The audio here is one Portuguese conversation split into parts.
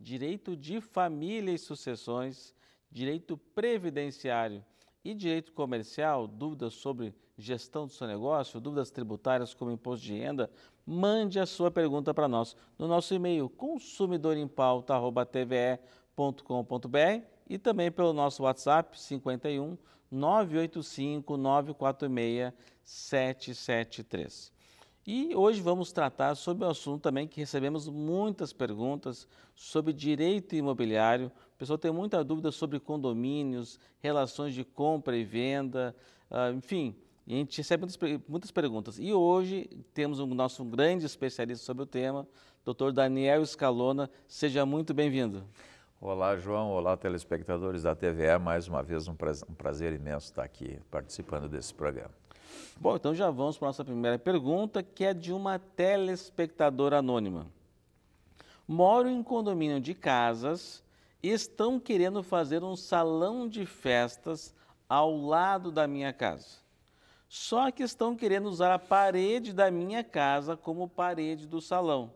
direito de família e sucessões, direito previdenciário e direito comercial, dúvidas sobre gestão do seu negócio, dúvidas tributárias como imposto de renda, mande a sua pergunta para nós no nosso e-mail consumidorempauta@tve.com.br e também pelo nosso WhatsApp 51 985 946 773. E hoje vamos tratar sobre o um assunto também que recebemos muitas perguntas sobre direito imobiliário. O pessoal tem muita dúvida sobre condomínios, relações de compra e venda, ah, enfim, a gente recebe muitas, perguntas. E hoje temos o nosso grande especialista sobre o tema, doutor Daniel Scalona. Seja muito bem-vindo. Olá, João. Olá, telespectadores da TVE. Mais uma vez, um prazer imenso estar aqui participando desse programa. Bom, então já vamos para a nossa primeira pergunta, que é de uma telespectadora anônima. Moro em condomínio de casas e estão querendo fazer um salão de festas ao lado da minha casa. Só que estão querendo usar a parede da minha casa como parede do salão.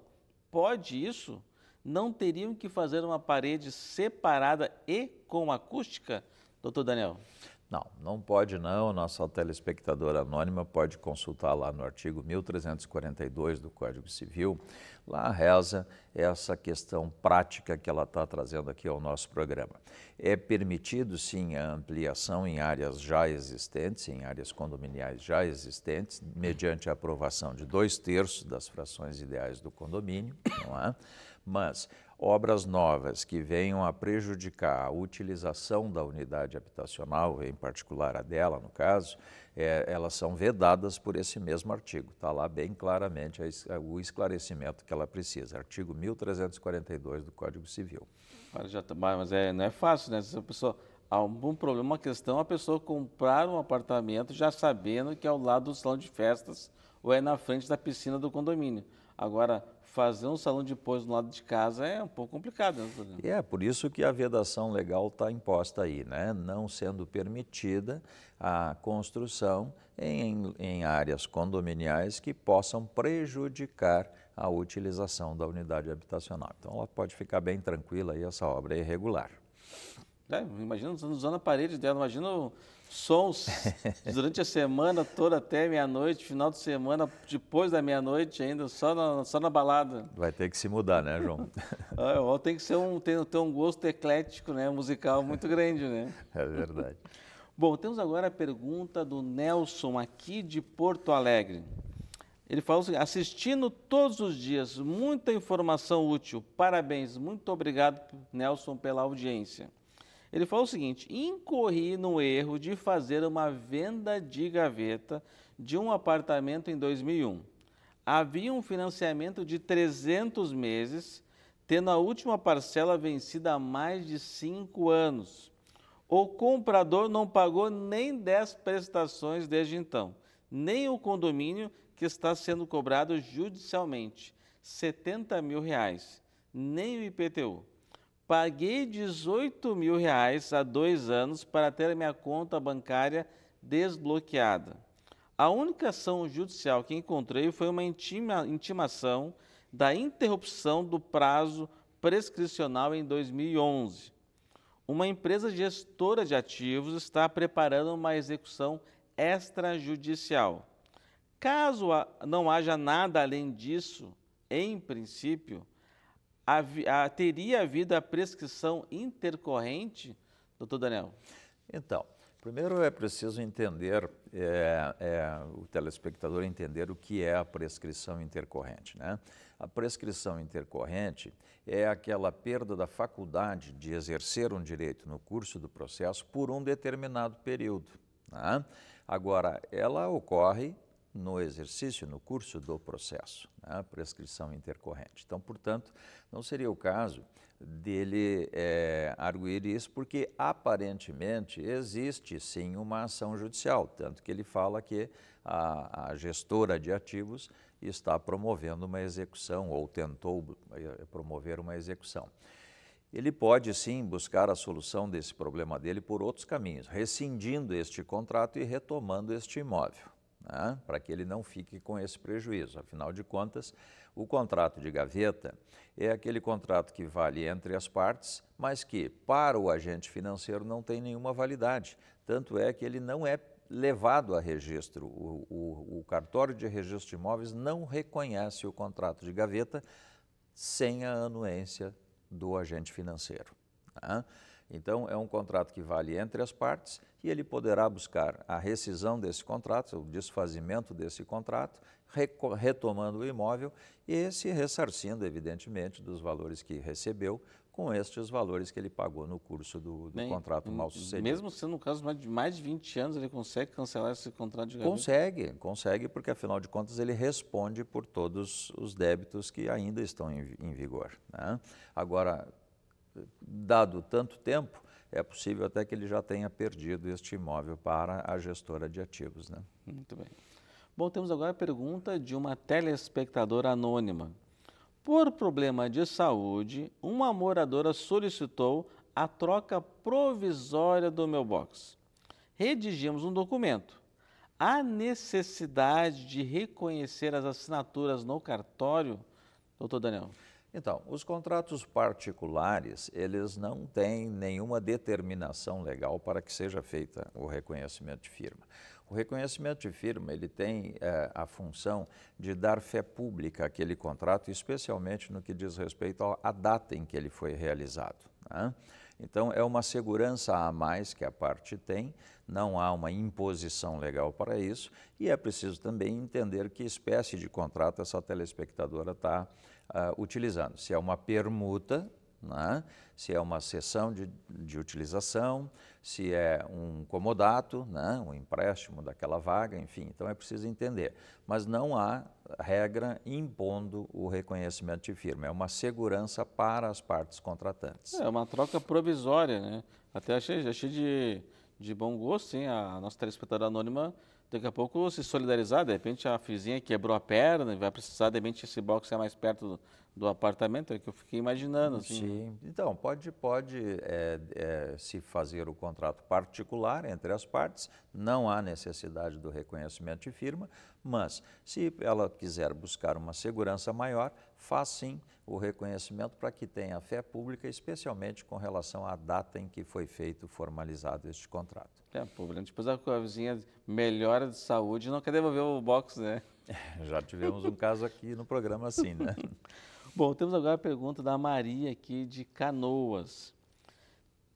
Pode isso? Não teriam que fazer uma parede separada e com acústica, doutor Daniel? Não, não pode não. Nossa telespectadora anônima pode consultar lá no artigo 1342 do Código Civil. Lá reza essa questão prática que ela está trazendo aqui ao nosso programa. É permitido, sim, a ampliação em áreas já existentes, em áreas condominiais já existentes, mediante a aprovação de dois terços das frações ideais do condomínio, não é? Mas obras novas que venham a prejudicar a utilização da unidade habitacional, em particular a dela, no caso, é, elas são vedadas por esse mesmo artigo. Está lá bem claramente o esclarecimento que ela precisa. Artigo 1342 do Código Civil. Tá, mas é, não é fácil, né? Se a pessoa, algum problema, uma questão, a pessoa comprar um apartamento já sabendo que é ao lado do salão de festas ou é na frente da piscina do condomínio. Agora, fazer um salão de pouso no lado de casa é um pouco complicado. Né, é por isso que a vedação legal está imposta aí, né? não sendo permitida a construção em, em áreas condominiais que possam prejudicar a utilização da unidade habitacional. Então ela pode ficar bem tranquila aí, essa obra é irregular. É, imagina usando a parede dela, imagina sons durante a semana toda até meia-noite, final de semana, depois da meia-noite ainda, só na, só na balada. Vai ter que se mudar, né, João? ah, tem que ser um, ter um gosto eclético, né, musical muito grande, né? É verdade. Bom, temos agora a pergunta do Nelson, aqui de Porto Alegre. Ele fala assim, assistindo todos os dias, muita informação útil. Parabéns, muito obrigado, Nelson, pela audiência. Ele falou o seguinte: incorri no erro de fazer uma venda de gaveta de um apartamento em 2001. Havia um financiamento de 300 meses, tendo a última parcela vencida há mais de cinco anos. O comprador não pagou nem 10 prestações desde então, nem o condomínio que está sendo cobrado judicialmente, 70 mil reais, nem o IPTU. Paguei 18 mil reais há dois anos para ter a minha conta bancária desbloqueada. A única ação judicial que encontrei foi uma intima, intimação da interrupção do prazo prescricional em 2011. Uma empresa gestora de ativos está preparando uma execução extrajudicial. Caso não haja nada além disso, em princípio, teria havido a prescrição intercorrente, doutor Daniel? Então, primeiro é preciso entender, é, é, o telespectador entender o que é a prescrição intercorrente. Né? A prescrição intercorrente é aquela perda da faculdade de exercer um direito no curso do processo por um determinado período. Né? Agora, ela ocorre no exercício, no curso do processo, né? prescrição intercorrente. Então, portanto, não seria o caso dele é, arguir isso, porque aparentemente existe sim uma ação judicial, tanto que ele fala que a, a gestora de ativos está promovendo uma execução ou tentou é, promover uma execução. Ele pode sim buscar a solução desse problema dele por outros caminhos, rescindindo este contrato e retomando este imóvel né, para que ele não fique com esse prejuízo. Afinal de contas, o contrato de gaveta é aquele contrato que vale entre as partes, mas que para o agente financeiro não tem nenhuma validade. Tanto é que ele não é levado a registro. O, o, o cartório de registro de imóveis não reconhece o contrato de gaveta sem a anuência do agente financeiro. Né? Então, é um contrato que vale entre as partes e ele poderá buscar a rescisão desse contrato, o desfazimento desse contrato, retomando o imóvel e se ressarcindo, evidentemente, dos valores que recebeu com estes valores que ele pagou no curso do, do Bem, contrato mal sucedido. Mesmo sendo um caso de mais de 20 anos, ele consegue cancelar esse contrato de gaveta? Consegue, consegue, porque afinal de contas ele responde por todos os débitos que ainda estão em, em vigor. Né? Agora, dado tanto tempo, é possível até que ele já tenha perdido este imóvel para a gestora de ativos. Né? Muito bem. Bom, temos agora a pergunta de uma telespectadora anônima. Por problema de saúde, uma moradora solicitou a troca provisória do meu box. Redigimos um documento. Há necessidade de reconhecer as assinaturas no cartório, doutor Daniel? Então, os contratos particulares, eles não têm nenhuma determinação legal para que seja feita o reconhecimento de firma. O reconhecimento de firma, ele tem é, a função de dar fé pública àquele contrato, especialmente no que diz respeito à data em que ele foi realizado. Né? Então, é uma segurança a mais que a parte tem, não há uma imposição legal para isso, e é preciso também entender que espécie de contrato essa telespectadora está uh, utilizando. Se é uma permuta, né? se é uma cessão de, de utilização, se é um comodato, né? um empréstimo daquela vaga, enfim, então é preciso entender. Mas não há regra impondo o reconhecimento de firma, é uma segurança para as partes contratantes. É uma troca provisória, né? Até achei, achei de, de bom gosto, sim, a nossa telespectadora anônima daqui a pouco se solidarizar, de repente a vizinha quebrou a perna e vai precisar, de repente esse box é mais perto do apartamento, é que eu fiquei imaginando. Assim. Né? Sim, então pode, pode é, é, se fazer o contrato particular entre as partes, não há necessidade do reconhecimento de firma, mas se ela quiser buscar uma segurança maior, faz sim o reconhecimento para que tenha fé pública, especialmente com relação à data em que foi feito, formalizado este contrato. É, problema. Depois a vizinha melhora de saúde, não quer devolver o box, né? Já tivemos um caso aqui no programa assim, né? Bom, temos agora a pergunta da Maria aqui de Canoas.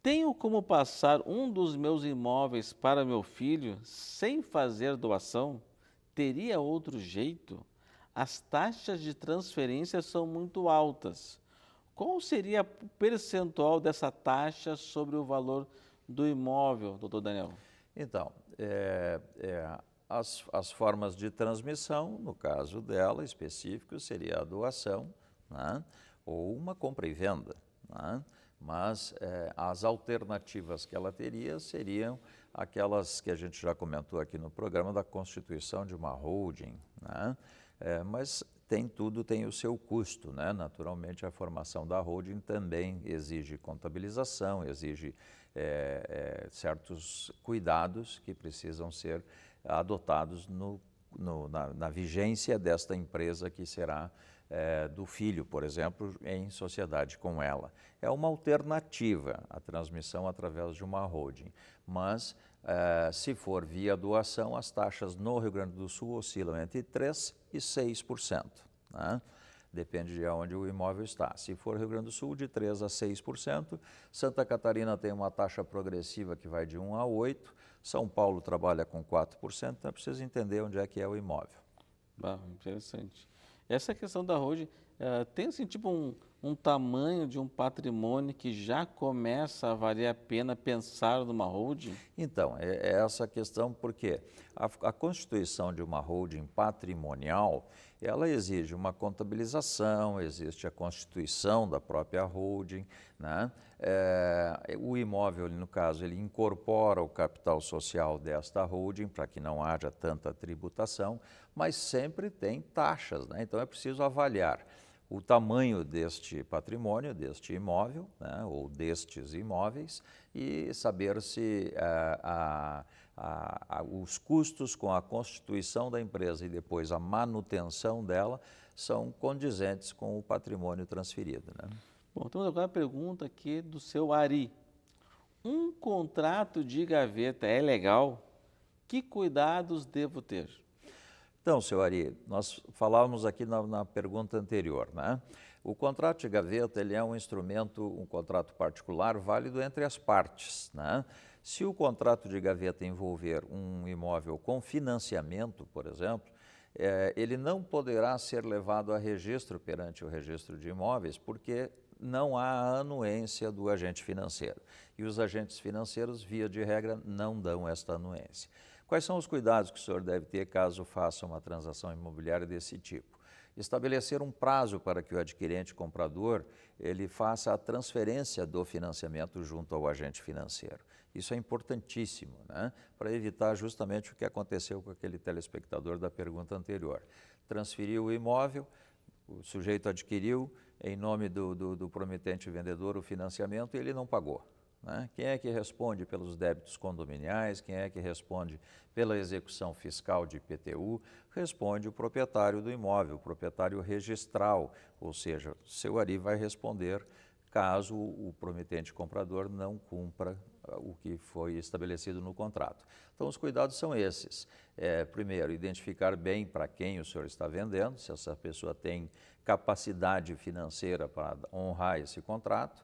Tenho como passar um dos meus imóveis para meu filho sem fazer doação? Teria outro jeito? As taxas de transferência são muito altas. Qual seria o percentual dessa taxa sobre o valor do imóvel, doutor Daniel? Então, é, é, as, as formas de transmissão, no caso dela específico, seria a doação né? ou uma compra e venda. Né? Mas é, as alternativas que ela teria seriam aquelas que a gente já comentou aqui no programa da constituição de uma holding. Né? É, mas tem tudo, tem o seu custo, né? Naturalmente, a formação da holding também exige contabilização, exige é, é, certos cuidados que precisam ser adotados no, no, na, na, vigência desta empresa que será é, do filho, por exemplo, em sociedade com ela. É uma alternativa a transmissão através de uma holding, mas é, se for via doação, as taxas no Rio Grande do Sul oscilam entre 3% e 6%. Né? depende de onde o imóvel está. Se for Rio Grande do Sul, de 3% a 6%. Santa Catarina tem uma taxa progressiva que vai de 1% a 8%. São Paulo trabalha com 4%, então é precisa entender onde é que é o imóvel. Ah, interessante. Essa questão da holding é, tem assim, tipo um, um tamanho de um patrimônio que já começa a valer a pena pensar numa holding? Então, é, é essa questão, porque a, a, constituição de uma holding patrimonial, ela exige uma contabilização, existe a constituição da própria holding, né? É, o imóvel, no caso, ele incorpora o capital social desta holding para que não haja tanta tributação, mas sempre tem taxas, né? então é preciso avaliar o tamanho deste patrimônio, deste imóvel, né, ou destes imóveis, e saber se eh, os custos com a constituição da empresa e depois a manutenção dela são condizentes com o patrimônio transferido. Né? Bom, temos agora a pergunta aqui do seu Ari. Um contrato de gaveta é legal? Que cuidados devo ter? Então, senhor Ari, nós falávamos aqui na, na, pergunta anterior, né? O contrato de gaveta ele é um instrumento, um contrato particular válido entre as partes, né? Se o contrato de gaveta envolver um imóvel com financiamento, por exemplo, é, ele não poderá ser levado a registro perante o registro de imóveis, porque não há anuência do agente financeiro. E os agentes financeiros, via de regra, não dão esta anuência. Quais são os cuidados que o senhor deve ter caso faça uma transação imobiliária desse tipo? Estabelecer um prazo para que o adquirente comprador ele faça a transferência do financiamento junto ao agente financeiro. Isso é importantíssimo, né? Para evitar justamente o que aconteceu com aquele telespectador da pergunta anterior. Transferiu o imóvel, o sujeito adquiriu em nome do, do, do prometente vendedor o financiamento e ele não pagou. Né? Quem é que responde pelos débitos condominiais? Quem é que responde pela execução fiscal de IPTU? Responde o proprietário do imóvel, o proprietário registral, ou seja, seu Ari vai responder caso o prometente comprador não cumpra uh, o que foi estabelecido no contrato. Então, os cuidados são esses. É, primeiro, identificar bem para quem o senhor está vendendo, se essa pessoa tem capacidade financeira para honrar esse contrato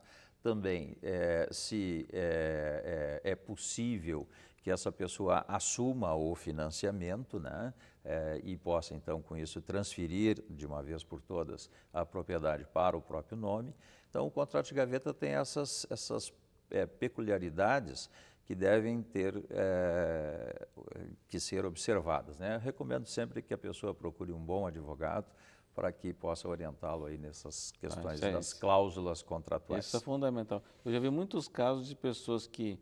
também é, se é, é, é, possível que essa pessoa assuma o financiamento né, é, e possa, então, com isso, transferir de uma vez por todas a propriedade para o próprio nome. Então, o contrato de gaveta tem essas, essas é, peculiaridades que devem ter é, que ser observadas. Né? recomendo sempre que a pessoa procure um bom advogado, para que possa orientá-lo aí nessas ah, questões ah, é das isso. cláusulas contratuais. Isso é fundamental. Eu já vi muitos casos de pessoas que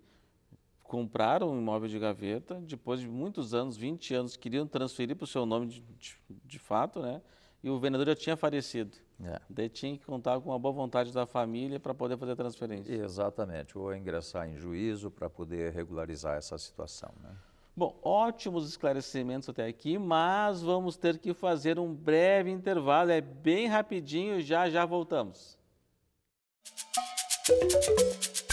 compraram um imóvel de gaveta, depois de muitos anos, 20 anos, queriam transferir para o seu nome de, de, de, fato, né? E o vendedor já tinha falecido. É. Daí tinha que contar com a boa vontade da família para poder fazer a transferência. Exatamente, ou ingressar em juízo para poder regularizar essa situação, né? Bom, ótimos esclarecimentos até aqui, mas vamos ter que fazer um breve intervalo, é bem rapidinho, já já voltamos. Música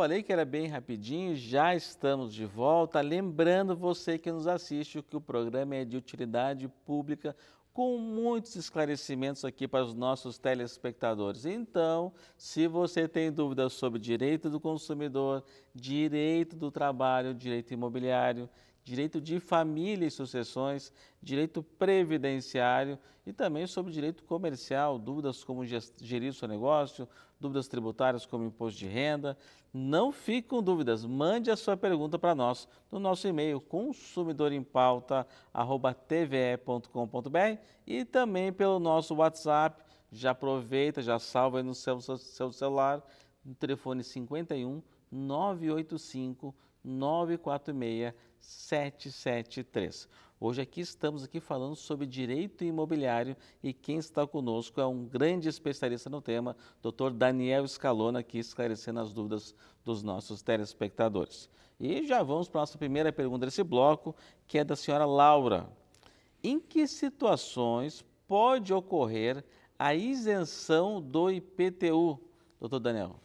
falei que era bem rapidinho, já estamos de volta. Lembrando você que nos assiste que o programa é de utilidade pública com muitos esclarecimentos aqui para os nossos telespectadores. Então, se você tem dúvidas sobre direito do consumidor, direito do trabalho, direito imobiliário, direito de família e sucessões, direito previdenciário e também sobre direito comercial, dúvidas como gerir seu negócio, dúvidas tributárias como imposto de renda. Não fique com dúvidas, mande a sua pergunta para nós no nosso e-mail consumidorempauta@tve.com.br e também pelo nosso WhatsApp. Já aproveita, já salva aí no seu, seu celular, no telefone 51 985 946 773. Hoje aqui estamos aqui falando sobre direito imobiliário e quem está conosco é um grande especialista no tema, Dr. Daniel Scalona, aqui esclarecendo as dúvidas dos nossos telespectadores. E já vamos para a nossa primeira pergunta desse bloco, que é da senhora Laura. Em que situações pode ocorrer a isenção do IPTU, doutor Daniel?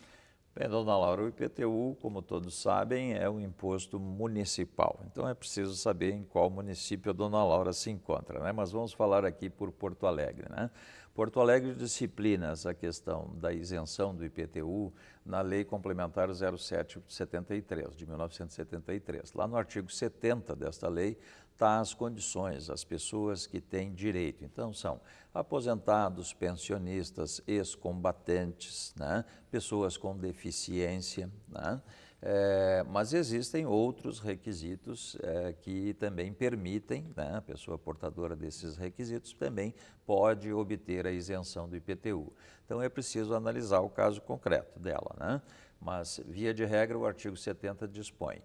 Bem, é, dona Laura, o IPTU, como todos sabem, é um imposto municipal. Então é preciso saber em qual município a dona Laura se encontra, né? Mas vamos falar aqui por Porto Alegre, né? Porto Alegre disciplina essa questão da isenção do IPTU na Lei Complementar 0773 de 1973. Lá no artigo 70 desta lei, tais tá condições, as pessoas que têm direito. Então, são aposentados, pensionistas, ex-combatentes, né? pessoas com deficiência, né? É, mas existem outros requisitos é, que também permitem, né, a pessoa portadora desses requisitos também pode obter a isenção do IPTU. Então é preciso analisar o caso concreto dela, né? mas via de regra o artigo 70 dispõe,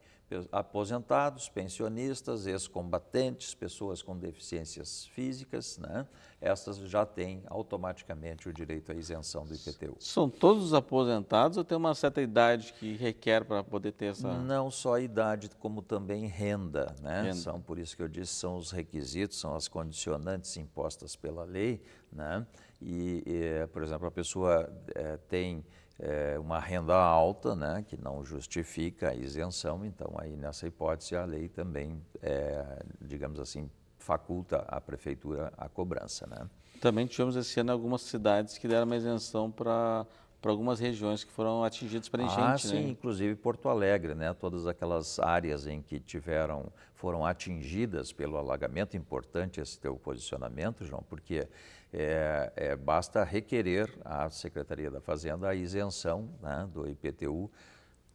aposentados, pensionistas, ex-combatentes, pessoas com deficiências físicas, né? estas já têm automaticamente o direito à isenção do IPTU. São todos aposentados ou tem uma certa idade que requer para poder ter essa... Não só a idade, como também renda, né? renda. São, por isso que eu disse, são os requisitos, são as condicionantes impostas pela lei, né? E, e eh, por exemplo, a pessoa é, tem é, uma renda alta, né, que não justifica a isenção, então aí nessa hipótese a lei também, é, digamos assim, faculta a prefeitura a cobrança. Né? Também tivemos esse ano algumas cidades que deram uma isenção para para algumas regiões que foram atingidas pela enchente. Ah, né? sim, né? inclusive Porto Alegre, né? Todas aquelas áreas em que tiveram foram atingidas pelo alagamento. Importante esse teu posicionamento, João, porque é, é, basta requerer à Secretaria da Fazenda a isenção né, do IPTU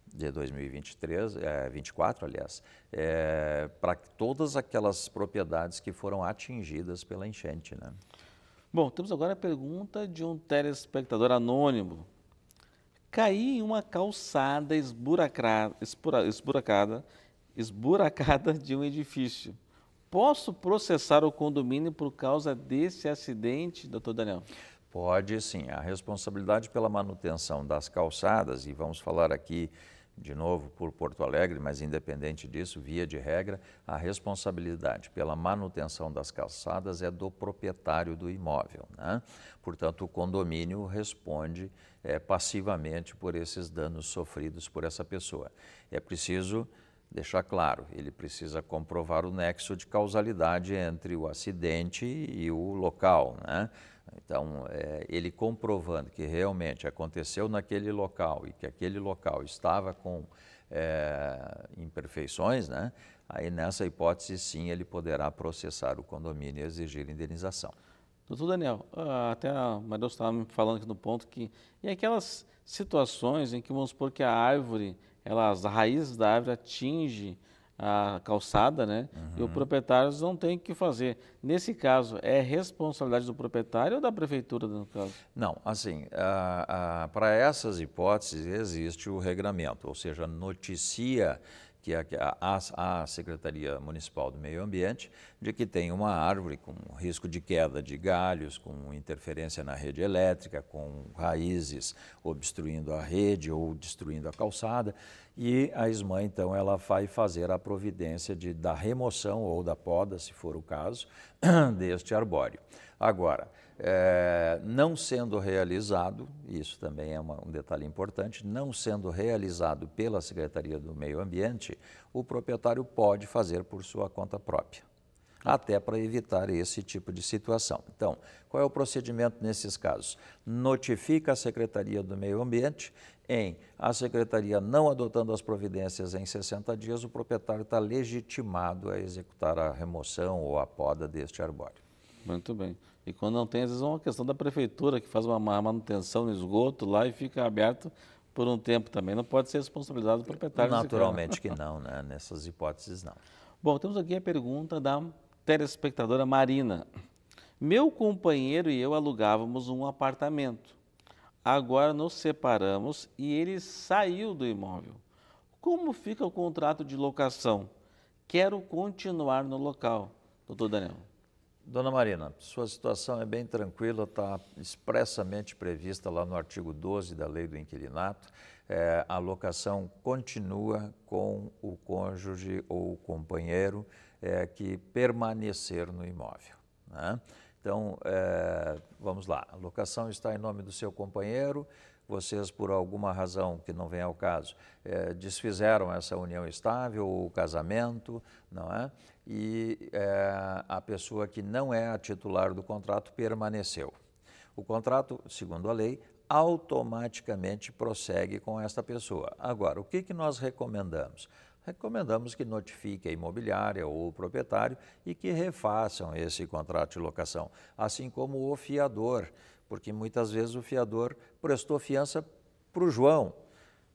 de 2023, é, 24, aliás, é, para todas aquelas propriedades que foram atingidas pela enchente. Né? Bom, temos agora a pergunta de um telespectador anônimo. Caí em uma calçada esburacada, esburacada, esburacada de um edifício posso processar o condomínio por causa desse acidente, doutor Daniel? Pode sim. A responsabilidade pela manutenção das calçadas, e vamos falar aqui de novo por Porto Alegre, mas independente disso, via de regra, a responsabilidade pela manutenção das calçadas é do proprietário do imóvel. Né? Portanto, o condomínio responde é, passivamente por esses danos sofridos por essa pessoa. É preciso deixar claro, ele precisa comprovar o nexo de causalidade entre o acidente e o local. Né? Então, é, ele comprovando que realmente aconteceu naquele local e que aquele local estava com é, imperfeições, né? aí nessa hipótese sim ele poderá processar o condomínio e exigir indenização. Doutor Daniel, ah, até a Maria estava me falando aqui no ponto que, e aquelas situações em que vamos supor que a árvore elas, a raiz da árvore atinge a calçada, né? Uhum. E o uhum. proprietário não tem o que fazer. Nesse caso, é responsabilidade do proprietário ou da prefeitura, no caso? Não, assim, para essas hipóteses existe o regramento, ou seja, noticia que a, a, a Secretaria Municipal do Meio Ambiente de que tem uma árvore com risco de queda de galhos, com interferência na rede elétrica, com raízes obstruindo a rede ou destruindo a calçada, e a Isma então ela vai fazer a providência de da remoção ou da poda, se for o caso, deste arbóreo. Agora, é, não sendo realizado, isso também é uma, um detalhe importante, não sendo realizado pela Secretaria do Meio Ambiente, o proprietário pode fazer por sua conta própria até para evitar esse tipo de situação. Então, qual é o procedimento nesses casos? Notifica a Secretaria do Meio Ambiente em a secretaria não adotando as providências em 60 dias, o proprietário está legitimado a executar a remoção ou a poda deste arbóreo. Muito bem. E quando não tem, às vezes é uma questão da prefeitura que faz uma manutenção no esgoto lá e fica aberto por um tempo também. Não pode ser responsabilizado o proprietário. Naturalmente que não, né? nessas hipóteses não. Bom, temos aqui a pergunta da telespectadora Marina. Meu companheiro e eu alugávamos um apartamento. Agora nos separamos e ele saiu do imóvel. Como fica o contrato de locação? Quero continuar no local. Doutor Daniel. Dona Marina, sua situação é bem tranquila, está expressamente prevista lá no artigo 12 da Lei do Inquilinato. É, a locação continua com o cônjuge ou companheiro é, que permanecer no imóvel. Né? Então, é, vamos lá, a locação está em nome do seu companheiro, vocês, por alguma razão que não vem ao caso, é, desfizeram essa união estável, o casamento, não é? E é, a pessoa que não é a titular do contrato permaneceu. O contrato, segundo a lei, automaticamente prossegue com esta pessoa. Agora, o que, que nós recomendamos? recomendamos que notifique a imobiliária ou o proprietário e que refaçam esse contrato de locação, assim como o fiador, porque muitas vezes o fiador prestou fiança para o João.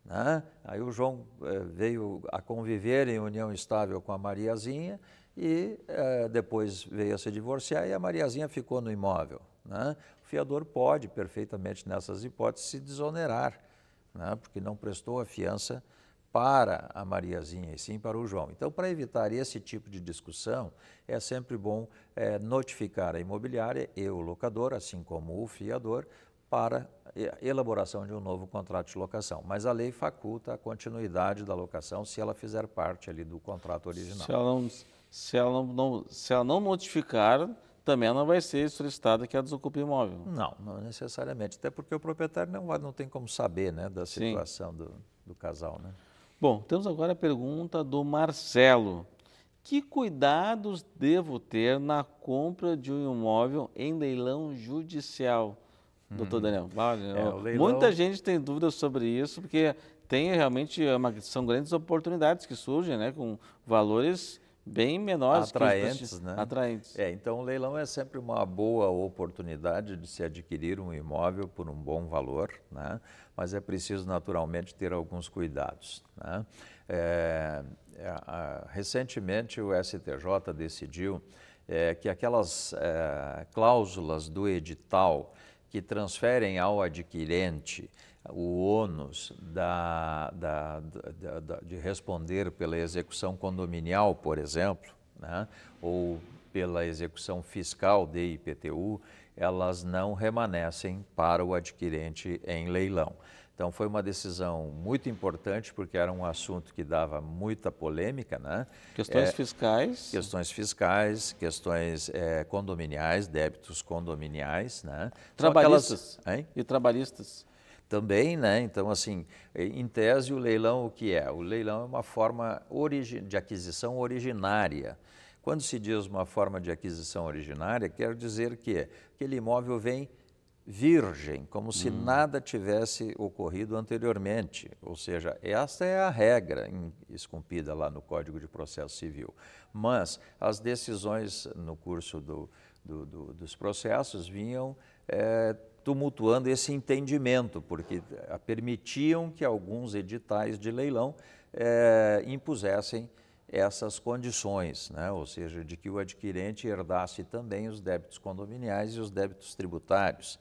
Né? Aí o João eh, veio a conviver em união estável com a Mariazinha e eh, depois veio a se divorciar e a Mariazinha ficou no imóvel. Né? O fiador pode perfeitamente, nessas hipóteses, se desonerar, né? porque não prestou a fiança para a Mariazinha e sim para o João. Então, para evitar esse tipo de discussão, é sempre bom é, notificar a imobiliária e o locador, assim como o fiador, para é, elaboração de um novo contrato de locação. Mas a lei faculta a continuidade da locação se ela fizer parte ali do contrato original. Se ela não, se ela não, não se ela não notificar, também não vai ser solicitada que ela desocupe o imóvel. Não, não necessariamente. Até porque o proprietário não, vai, não tem como saber né, da situação do, do casal. Né? Bom, temos agora a pergunta do Marcelo. Que cuidados devo ter na compra de um imóvel em leilão judicial? Hum. Doutor Daniel, é, leilão... muita gente tem dúvidas sobre isso, porque tem realmente é uma, são grandes oportunidades que surgem né, com valores bem menores atraentes, que né? atraentes. É, então o leilão é sempre uma boa oportunidade de se adquirir um imóvel por um bom valor, né? mas é preciso naturalmente ter alguns cuidados. Né? É, é, recentemente o STJ decidiu é, que aquelas é, cláusulas do edital que transferem ao adquirente o ônus da, da, da, de responder pela execução condominial, por exemplo, né, ou pela execução fiscal de IPTU, elas não remanescem para o adquirente em leilão. Então foi uma decisão muito importante porque era um assunto que dava muita polêmica, né? Questões é, fiscais. Questões fiscais, questões é, condominiais, débitos condominiais, né? Trabalhistas. Aquelas, e trabalhistas também, né? Então, assim, eh, em tese, o leilão o que é? O leilão é uma forma de aquisição originária. Quando se diz uma forma de aquisição originária, quer dizer que aquele imóvel vem virgem, como se hum. nada tivesse ocorrido anteriormente. Ou seja, esta é a regra esculpida lá no Código de Processo Civil. Mas as decisões no curso do, do, do, dos processos vinham é, tumultuando esse entendimento, porque eh, permitiam que alguns editais de leilão é, impusessem essas condições, né? ou seja, de que o adquirente herdasse também os débitos condominiais e os débitos tributários,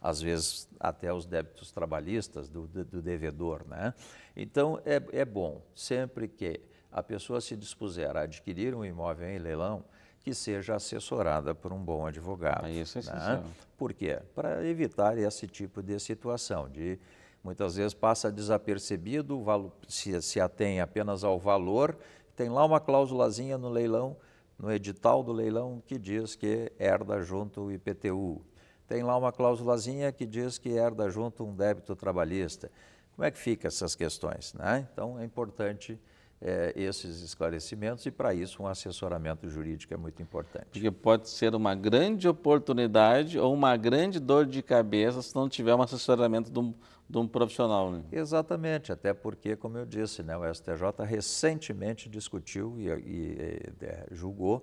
às vezes até os débitos trabalhistas do, do, do devedor. Né? Então, é, é bom, sempre que a pessoa se dispuser a adquirir um imóvel em leilão, que seja assessorada por um bom advogado. É isso é né? Por quê? Para evitar esse tipo de situação, de muitas vezes passa desapercebido, se, se atém apenas ao valor, tem lá uma cláusulazinha no leilão, no edital do leilão, que diz que herda junto o IPTU. Tem lá uma cláusulazinha que diz que herda junto um débito trabalhista. Como é que fica essas questões? Né? Então, é importante é, esses esclarecimentos e, para isso, um assessoramento jurídico é muito importante. Porque pode ser uma grande oportunidade ou uma grande dor de cabeça se não tiver um assessoramento de um, de um profissional. Né? Exatamente, até porque, como eu disse, né, o STJ recentemente discutiu e, e, e é, é, julgou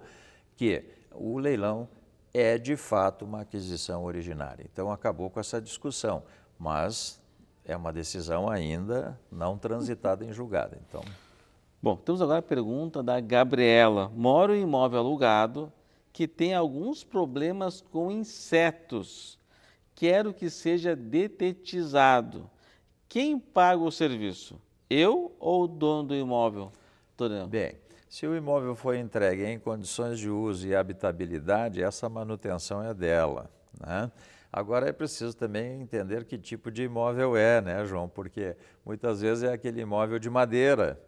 que o leilão é, de fato, uma aquisição originária. Então, acabou com essa discussão, mas é uma decisão ainda não transitada em julgado. Então... Bom, temos agora a pergunta da Gabriela. Moro em imóvel alugado que tem alguns problemas com insetos. Quero que seja detetizado. Quem paga o serviço? Eu ou o dono do imóvel? Tonel? Bem, se o imóvel foi entregue em condições de uso e habitabilidade, essa manutenção é dela. Né? Agora é preciso também entender que tipo de imóvel é, né, João? Porque muitas vezes é aquele imóvel de madeira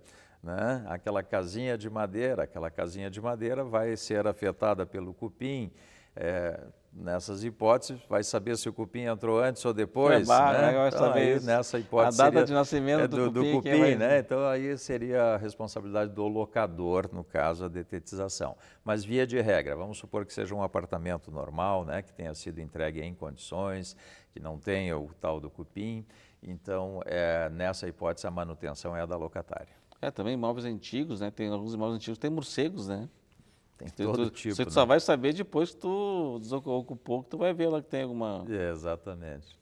né? Aquela casinha de madeira, aquela casinha de madeira vai ser afetada pelo cupim. É, nessas hipóteses, vai saber se o cupim entrou antes ou depois. É barra, né? Vai então, aí, nessa hipótese. A data de nascimento é do, do, cupim. Do cupim vai... né? Então aí seria a responsabilidade do locador, no caso, a detetização. Mas via de regra, vamos supor que seja um apartamento normal, né? que tenha sido entregue em condições, que não tenha o tal do cupim. Então, é, nessa hipótese, a manutenção é a da locatária. É, também imóveis antigos, né? Tem alguns imóveis antigos, tem morcegos, né? Tem tu, todo tu, tipo. Você né? só vai saber depois que tu desocupou, que tu vai ver lá que tem alguma... É, exatamente.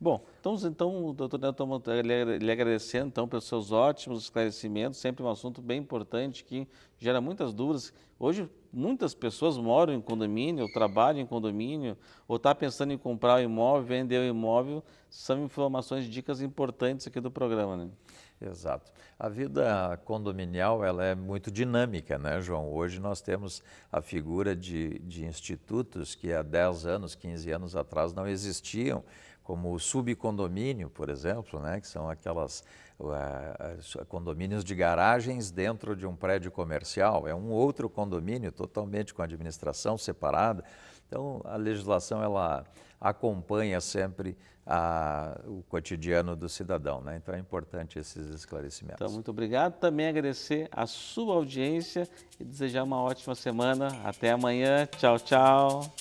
Bom, então, então doutor Neto, lhe é, é agradecendo então, pelos seus ótimos esclarecimentos, sempre um assunto bem importante que gera muitas dúvidas. Hoje, muitas pessoas moram em condomínio, ou trabalham em condomínio, ou estão tá pensando em comprar um imóvel, vender o um imóvel. São informações, dicas importantes aqui do programa, né? Exato. A vida condominial ela é muito dinâmica, né, João? Hoje nós temos a figura de, de institutos que há 10 anos, 15 anos atrás não existiam, como o subcondomínio, por exemplo, né, que são aquelas uh, condomínios de garagens dentro de um prédio comercial. É um outro condomínio totalmente com administração separada. Então, a legislação ela acompanha sempre a, o cotidiano do cidadão. Né? Então é importante esses esclarecimentos. Então, muito obrigado. Também agradecer a sua audiência e desejar uma ótima semana. Até amanhã. Tchau, tchau.